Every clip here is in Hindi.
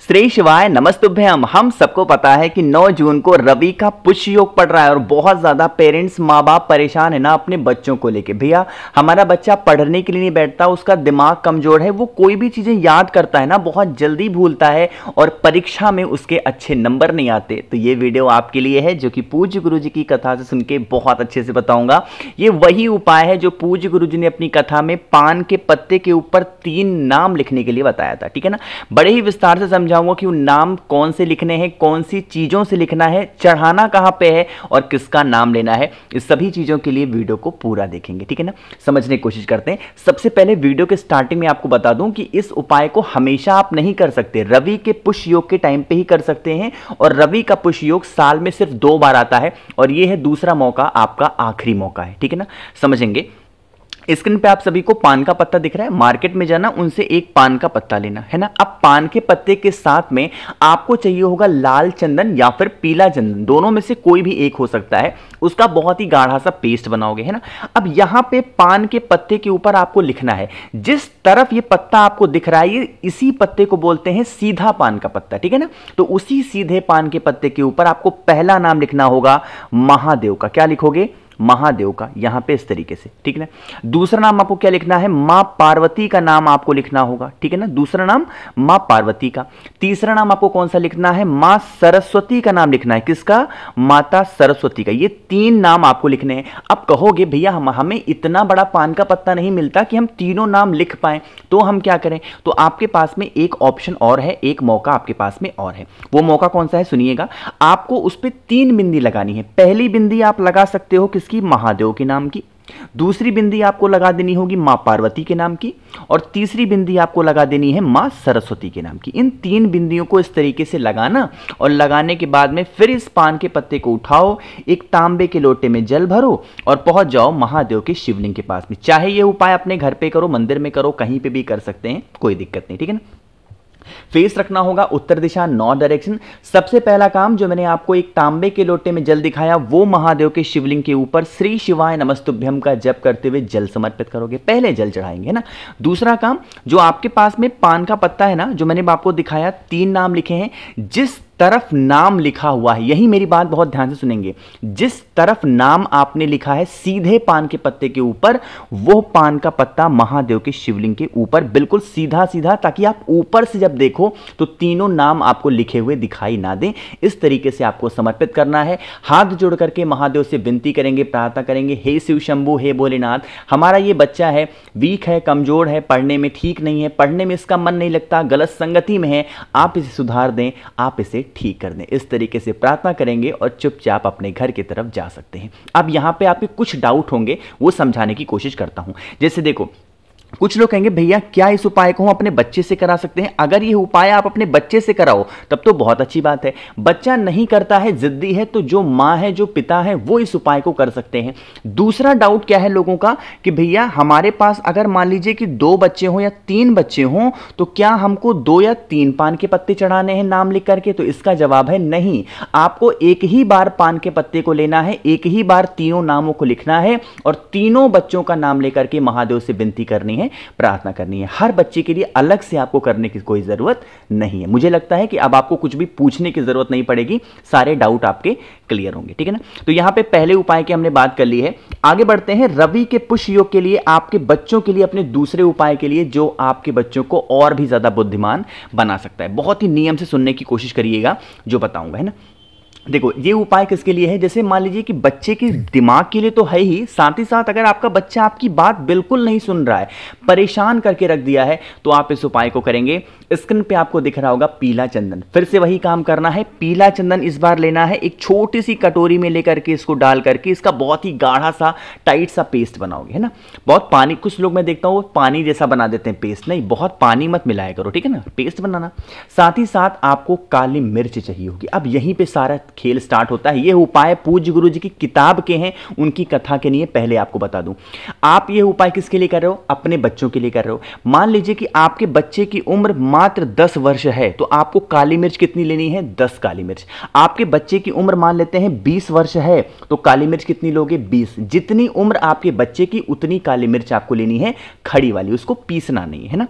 श्री शिवाय नमस्तुभ्यम हम सबको पता है कि 9 जून को रवि का पुष्य योग पड़ रहा है और बहुत ज़्यादा पेरेंट्स माँ बाप परेशान है ना अपने बच्चों को लेके भैया हमारा बच्चा पढ़ने के लिए नहीं बैठता उसका दिमाग कमज़ोर है वो कोई भी चीज़ें याद करता है ना बहुत जल्दी भूलता है और परीक्षा में उसके अच्छे नंबर नहीं आते तो ये वीडियो आपके लिए है जो कि पूज्य गुरु जी की कथा से सुन के बहुत अच्छे से बताऊँगा ये वही उपाय है जो पूज्य गुरु जी ने अपनी कथा में पान के पत्ते के ऊपर तीन नाम लिखने के लिए बताया था ठीक है ना बड़े ही विस्तार से समझ समझाऊंगा कि वो नाम कौन से लिखने हैं कौन सी चीज़ों से लिखना है चढ़ाना कहाँ पे है और किसका नाम लेना है इस सभी चीज़ों के लिए वीडियो को पूरा देखेंगे ठीक है ना समझने की कोशिश करते हैं सबसे पहले वीडियो के स्टार्टिंग में आपको बता दूं कि इस उपाय को हमेशा आप नहीं कर सकते रवि के पुष्य योग के टाइम पर ही कर सकते हैं और रवि का पुष्य योग साल में सिर्फ दो बार आता है और ये है दूसरा मौका आपका आखिरी मौका है ठीक है ना समझेंगे स्क्रीन पे आप सभी को पान का पत्ता दिख रहा है मार्केट में जाना उनसे एक पान का पत्ता लेना है ना अब पान के पत्ते के साथ में आपको चाहिए होगा लाल चंदन या फिर पीला चंदन दोनों में से कोई भी एक हो सकता है उसका बहुत ही गाढ़ा सा पेस्ट बनाओगे है ना अब यहाँ पे पान के पत्ते के ऊपर आपको लिखना है जिस तरफ ये पत्ता आपको दिख रहा है ये इसी पत्ते को बोलते हैं सीधा पान का पत्ता ठीक है ना तो उसी सीधे पान के पत्ते के ऊपर आपको पहला नाम लिखना होगा महादेव का क्या लिखोगे महादेव का यहां पे इस तरीके से ठीक है ना दूसरा नाम आपको क्या लिखना है माँ पार्वती का नाम आपको लिखना होगा ठीक है ना दूसरा नाम माँ पार्वती का तीसरा नाम आपको कौन सा लिखना है माँ सरस्वती का नाम लिखना है किसका माता सरस्वती का ये तीन नाम आपको लिखने हैं अब कहोगे भैया हम हमें इतना बड़ा पान का पत्ता नहीं मिलता कि हम तीनों नाम लिख पाए तो हम क्या करें तो आपके पास में एक ऑप्शन और है एक मौका आपके पास में और है वो मौका कौन सा है सुनिएगा आपको उस पर तीन बिंदी लगानी है पहली बिंदी आप लगा सकते हो किस किसकी महादेव के नाम की दूसरी बिंदी आपको लगा देनी होगी माँ पार्वती के नाम की और तीसरी बिंदी आपको लगा देनी है माँ सरस्वती के नाम की इन तीन बिंदियों को इस तरीके से लगाना और लगाने के बाद में फिर इस पान के पत्ते को उठाओ एक तांबे के लोटे में जल भरो और पहुंच जाओ महादेव के शिवलिंग के पास में चाहे ये उपाय अपने घर पे करो मंदिर में करो कहीं पे भी कर सकते हैं कोई दिक्कत नहीं ठीक है ना फेस रखना होगा उत्तर दिशा नॉर्थ डायरेक्शन सबसे पहला काम जो मैंने आपको एक तांबे के लोटे में जल दिखाया वो महादेव के शिवलिंग के ऊपर श्री शिवाय नमस्तुभ्यम का जप करते हुए जल समर्पित करोगे पहले जल चढ़ाएंगे ना दूसरा काम जो आपके पास में पान का पत्ता है ना जो मैंने आपको दिखाया तीन नाम लिखे हैं जिस तरफ नाम लिखा हुआ है यही मेरी बात बहुत ध्यान से सुनेंगे जिस तरफ नाम आपने लिखा है सीधे पान के पत्ते के ऊपर वो पान का पत्ता महादेव के शिवलिंग के ऊपर बिल्कुल सीधा सीधा ताकि आप ऊपर से जब देखो तो तीनों नाम आपको लिखे हुए दिखाई ना दें इस तरीके से आपको समर्पित करना है हाथ जोड़ करके महादेव से विनती करेंगे प्रार्थना करेंगे हे शिव शंभु हे भोलेनाथ हमारा ये बच्चा है वीक है कमजोर है पढ़ने में ठीक नहीं है पढ़ने में इसका मन नहीं लगता गलत संगति में है आप इसे सुधार दें आप इसे ठीक कर दें इस तरीके से प्रार्थना करेंगे और चुपचाप अपने घर की तरफ जा सकते हैं अब यहाँ पे आपके कुछ डाउट होंगे वो समझाने की कोशिश करता हूँ जैसे देखो कुछ लोग कहेंगे भैया क्या इस उपाय को हम अपने बच्चे से करा सकते हैं अगर ये उपाय आप अपने बच्चे से कराओ तब तो बहुत अच्छी बात है बच्चा नहीं करता है जिद्दी है तो जो माँ है जो पिता है वो इस उपाय को कर सकते हैं दूसरा डाउट क्या है लोगों का कि भैया हमारे पास अगर मान लीजिए कि दो बच्चे हों या तीन बच्चे हों तो क्या हमको दो या तीन पान के पत्ते चढ़ाने हैं नाम लिख करके तो इसका जवाब है नहीं आपको एक ही बार पान के पत्ते को लेना है एक ही बार तीनों नामों को लिखना है और तीनों बच्चों का नाम लेकर के महादेव से विनती करनी है है प्रार्थना करनी है हर बच्चे के लिए अलग से आपको करने की कोई ज़रूरत नहीं है मुझे लगता है कि अब आपको कुछ भी पूछने की ज़रूरत नहीं पड़ेगी सारे डाउट आपके क्लियर होंगे ठीक है ना तो यहां पे पहले उपाय की हमने बात कर ली है आगे बढ़ते हैं रवि के पुष योग के लिए आपके बच्चों के लिए अपने दूसरे उपाय के लिए जो आपके बच्चों को और भी ज़्यादा बुद्धिमान बना सकता है बहुत ही नियम से सुनने की कोशिश करिएगा जो बताऊंगा है ना देखो ये उपाय किसके लिए है जैसे मान लीजिए कि बच्चे के दिमाग के लिए तो है ही साथ ही साथ अगर आपका बच्चा आपकी बात बिल्कुल नहीं सुन रहा है परेशान करके रख दिया है तो आप इस उपाय को करेंगे स्क्रीन पे आपको दिख रहा होगा पीला चंदन फिर से वही काम करना है पीला चंदन इस बार लेना है एक छोटी सी कटोरी में लेकर के इसको डाल करके इसका बहुत ही गाढ़ा सा टाइट सा पेस्ट बनाओगे है ना बहुत पानी कुछ लोग मैं देखता हूँ पानी जैसा बना देते हैं पेस्ट नहीं बहुत पानी मत मिलाया करो ठीक है ना पेस्ट बनाना साथ ही साथ आपको काली मिर्च चाहिए होगी अब यहीं पर सारा खेल स्टार्ट होता है ये उपाय पूज्य गुरु जी की किताब के हैं उनकी कथा के लिए पहले आपको बता दूं आप ये उपाय किसके लिए कर रहे हो अपने बच्चों के लिए कर रहे हो मान लीजिए कि आपके बच्चे की उम्र मात्र दस वर्ष है तो आपको काली मिर्च कितनी लेनी है दस काली मिर्च आपके बच्चे की उम्र मान लेते हैं बीस वर्ष है तो काली मिर्च कितनी लोगे बीस जितनी उम्र आपके बच्चे की उतनी काली मिर्च आपको लेनी है खड़ी वाली उसको पीसना नहीं है ना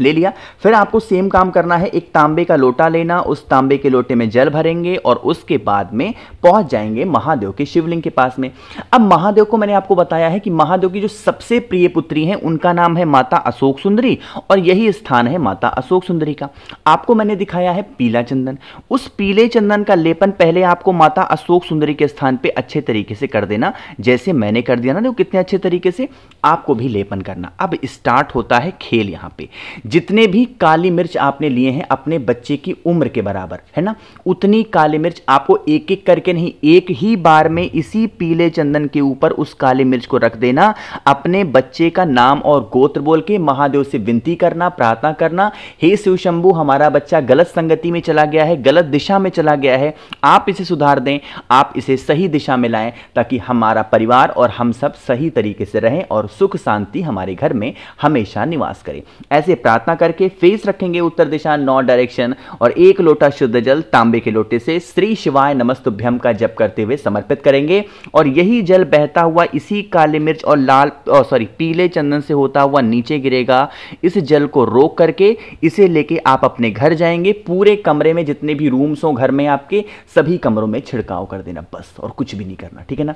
ले लिया फिर आपको सेम काम करना है एक तांबे का लोटा लेना उस तांबे के लोटे में जल भरेंगे और उसके बाद में पहुंच जाएंगे महादेव के शिवलिंग के पास में अब महादेव को मैंने आपको बताया है कि महादेव की जो सबसे प्रिय पुत्री हैं उनका नाम है माता अशोक सुंदरी और यही स्थान है माता अशोक सुंदरी का आपको मैंने दिखाया है पीला चंदन उस पीले चंदन का लेपन पहले आपको माता अशोक सुंदरी के स्थान पर अच्छे तरीके से कर देना जैसे मैंने कर दिया ना देखो कितने अच्छे तरीके से आपको भी लेपन करना अब स्टार्ट होता है खेल यहाँ पे जितने भी काली मिर्च आपने लिए हैं अपने बच्चे की उम्र के बराबर है ना उतनी काली मिर्च आपको एक एक करके नहीं एक ही बार में इसी पीले चंदन के ऊपर उस काली मिर्च को रख देना अपने बच्चे का नाम और गोत्र बोल के महादेव से विनती करना प्रार्थना करना हे शिव शंभु हमारा बच्चा गलत संगति में चला गया है गलत दिशा में चला गया है आप इसे सुधार दें आप इसे सही दिशा में लाएं ताकि हमारा परिवार और हम सब सही तरीके से रहें और सुख शांति हमारे घर में हमेशा निवास करें ऐसे प्रार्थना करके फेस रखेंगे उत्तर दिशा नॉर्थ डायरेक्शन और एक लोटा शुद्ध जल तांबे के लोटे से श्री शिवाय नमस्तुभ्यम का जप करते हुए समर्पित करेंगे और यही जल बहता हुआ इसी काले मिर्च और लाल सॉरी पीले चंदन से होता हुआ नीचे गिरेगा इस जल को रोक करके इसे लेके आप अपने घर जाएंगे पूरे कमरे में जितने भी रूम्स हों घर में आपके सभी कमरों में छिड़काव कर देना बस और कुछ भी नहीं करना ठीक है ना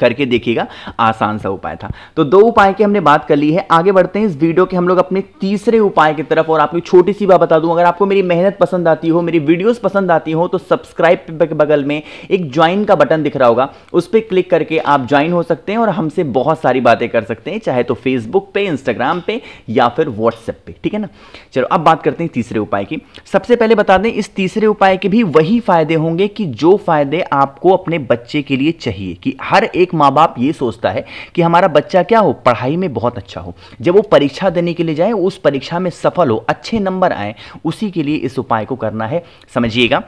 करके देखिएगा आसान सा उपाय था तो दो उपाय की हमने बात कर ली है आगे बढ़ते हैं इस वीडियो के हम लोग अपने तीसरे उपाय की तरफ और आपको छोटी सी बात बता दूं अगर आपको मेरी मेहनत पसंद आती हो मेरी वीडियोस पसंद आती हो तो सब्सक्राइब के बगल में एक ज्वाइन का बटन दिख रहा होगा उस पर क्लिक करके आप ज्वाइन हो सकते हैं और हमसे बहुत सारी बातें कर सकते हैं चाहे तो फेसबुक पे इंस्टाग्राम पे या फिर व्हाट्सएप पे ठीक है ना चलो अब बात करते हैं तीसरे उपाय की सबसे पहले बता दें इस तीसरे उपाय के भी वही फायदे होंगे कि जो फायदे आपको अपने बच्चे के लिए चाहिए कि हर एक एक माँ बाप ये सोचता है कि हमारा बच्चा क्या हो पढ़ाई में बहुत अच्छा हो जब वो परीक्षा देने के लिए जाए उस परीक्षा में सफल हो अच्छे नंबर आए उसी के लिए इस उपाय को करना है समझिएगा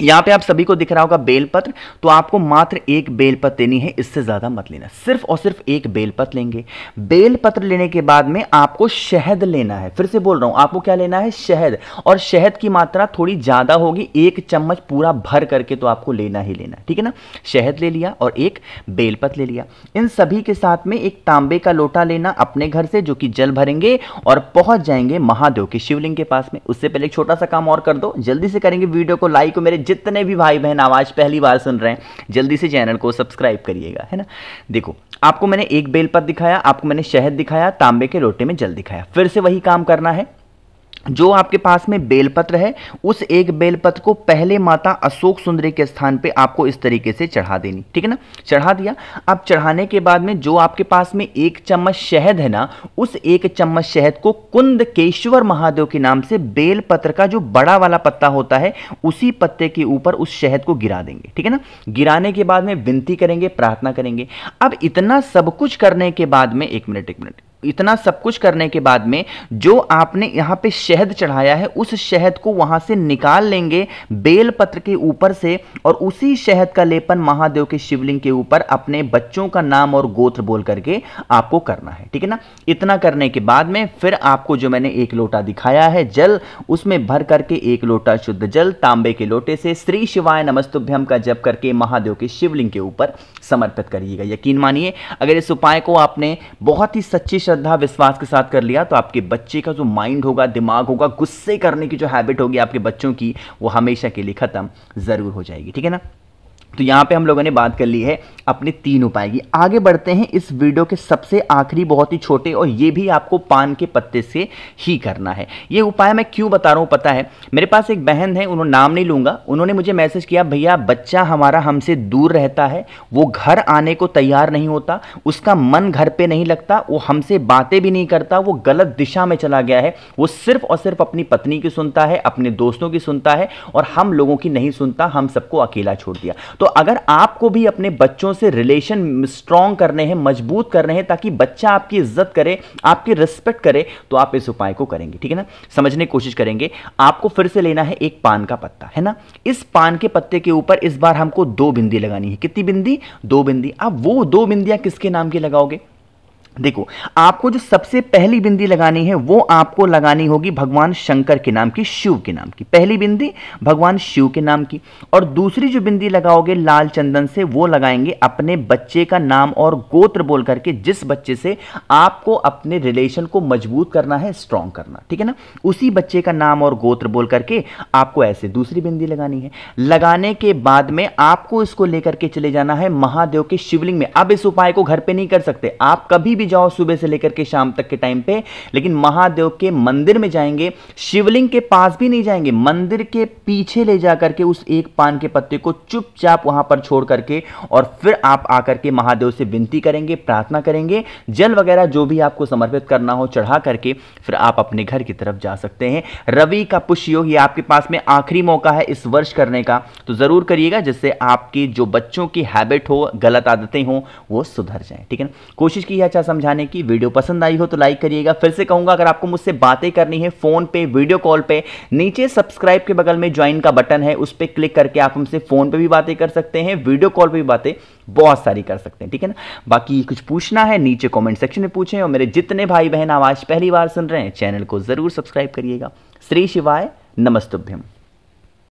यहाँ पे आप सभी को दिख रहा होगा बेलपत्र तो आपको मात्र एक बेलपत्र देनी है इससे ज़्यादा मत लेना सिर्फ और सिर्फ एक बेलपत्र लेंगे बेलपत्र लेने के बाद में आपको शहद लेना है फिर से बोल रहा हूँ आपको क्या लेना है शहद और शहद की मात्रा थोड़ी ज़्यादा होगी एक चम्मच पूरा भर करके तो आपको लेना ही लेना ठीक है ना शहद ले लिया और एक बेलपत्र ले लिया इन सभी के साथ में एक तांबे का लोटा लेना अपने घर से जो कि जल भरेंगे और पहुँच जाएंगे महादेव के शिवलिंग के पास में उससे पहले एक छोटा सा काम और कर दो जल्दी से करेंगे वीडियो को लाइक मेरे जितने भी भाई बहन आवाज़ पहली बार सुन रहे हैं जल्दी से चैनल को सब्सक्राइब करिएगा है ना देखो आपको मैंने एक बेलपत दिखाया आपको मैंने शहद दिखाया तांबे के लोटे में जल दिखाया फिर से वही काम करना है जो आपके पास में बेलपत्र है उस एक बेलपत्र को पहले माता अशोक सुंदरी के स्थान पे आपको इस तरीके से चढ़ा देनी ठीक है ना चढ़ा दिया अब चढ़ाने के बाद में जो आपके पास में एक चम्मच शहद है ना उस एक चम्मच शहद को कुंद केश्वर महादेव के नाम से बेलपत्र का जो बड़ा वाला पत्ता होता है उसी पत्ते के ऊपर उस शहद को गिरा देंगे ठीक है ना गिराने के बाद में विनती करेंगे प्रार्थना करेंगे अब इतना सब कुछ करने के बाद में एक मिनट एक मिनट इतना सब कुछ करने के बाद में जो आपने यहाँ पे शहद चढ़ाया है उस शहद को वहाँ से निकाल लेंगे बेल पत्र के ऊपर से और उसी शहद का लेपन महादेव के शिवलिंग के ऊपर अपने बच्चों का नाम और गोत्र बोल करके आपको करना है ठीक है ना इतना करने के बाद में फिर आपको जो मैंने एक लोटा दिखाया है जल उसमें भर करके एक लोटा शुद्ध जल तांबे के लोटे से श्री शिवाय नमस्तुभ्यम का जप करके महादेव के शिवलिंग के ऊपर समर्पित करिएगा यकीन मानिए अगर इस उपाय को आपने बहुत ही सच्ची श्रद्धा विश्वास के साथ कर लिया तो आपके बच्चे का जो माइंड होगा दिमाग होगा गुस्से करने की जो हैबिट होगी आपके बच्चों की वो हमेशा के लिए ख़त्म ज़रूर हो जाएगी ठीक है ना तो यहाँ पे हम लोगों ने बात कर ली है अपने तीन उपाय की आगे बढ़ते हैं इस वीडियो के सबसे आखिरी बहुत ही छोटे और ये भी आपको पान के पत्ते से ही करना है ये उपाय मैं क्यों बता रहा हूँ पता है मेरे पास एक बहन है उन्होंने नाम नहीं लूँगा उन्होंने मुझे मैसेज किया भैया बच्चा हमारा हमसे दूर रहता है वो घर आने को तैयार नहीं होता उसका मन घर पर नहीं लगता वो हमसे बातें भी नहीं करता वो गलत दिशा में चला गया है वो सिर्फ और सिर्फ अपनी पत्नी की सुनता है अपने दोस्तों की सुनता है और हम लोगों की नहीं सुनता हम सबको अकेला छोड़ दिया तो अगर आपको भी अपने बच्चों से रिलेशन स्ट्रांग करने हैं मजबूत करने हैं ताकि बच्चा आपकी इज्जत करे आपकी रिस्पेक्ट करे तो आप इस उपाय को करेंगे ठीक है ना समझने की कोशिश करेंगे आपको फिर से लेना है एक पान का पत्ता है ना इस पान के पत्ते के ऊपर इस बार हमको दो बिंदी लगानी है कितनी बिंदी दो बिंदी आप वो दो बिंदियां किसके नाम की लगाओगे देखो आपको जो सबसे पहली बिंदी लगानी है वो आपको लगानी होगी भगवान शंकर के नाम की शिव के नाम की पहली बिंदी भगवान शिव के नाम की और दूसरी जो बिंदी लगाओगे लाल चंदन से वो लगाएंगे अपने बच्चे का नाम और गोत्र बोल करके जिस बच्चे से आपको अपने रिलेशन को मजबूत करना है स्ट्रांग करना ठीक है ना उसी बच्चे का नाम और गोत्र बोल करके आपको ऐसे दूसरी बिंदी लगानी है लगाने के बाद में आपको इसको लेकर के चले जाना है महादेव के शिवलिंग में अब इस उपाय को घर पर नहीं कर सकते आप कभी भी जाओ सुबह से लेकर के शाम तक के टाइम पे लेकिन महादेव के मंदिर में जाएंगे शिवलिंग के पास भी नहीं जाएंगे मंदिर के पीछे ले जा करके उस एक पान के पत्ते को चुपचाप वहां पर छोड़ करके और फिर आप आकर के महादेव से विनती करेंगे प्रार्थना करेंगे जल वगैरह जो भी आपको समर्पित करना हो चढ़ा करके फिर आप अपने घर की तरफ जा सकते हैं रवि का पुष्य योग ये आपके पास में आखिरी मौका है इस वर्ष करने का तो ज़रूर करिएगा जिससे आपकी जो बच्चों की हैबिट हो गलत आदतें हों वो सुधर जाए ठीक है ना कोशिश की अच्छा समझाने की वीडियो पसंद आई हो तो लाइक करिएगा फिर से कहूंगा अगर आपको मुझसे बातें करनी है फ़ोन पे वीडियो कॉल पे नीचे सब्सक्राइब के बगल में ज्वाइन का बटन है उस पर क्लिक करके आप हमसे फ़ोन पे भी बातें कर सकते हैं वीडियो कॉल पे भी बातें बहुत सारी कर सकते हैं ठीक है ना बाकी कुछ पूछना है नीचे कॉमेंट सेक्शन में पूछें और मेरे जितने भाई बहन आवाज़ पहली बार सुन रहे हैं चैनल को ज़रूर सब्सक्राइब करिएगा श्री शिवाय नमस्तुभ्यम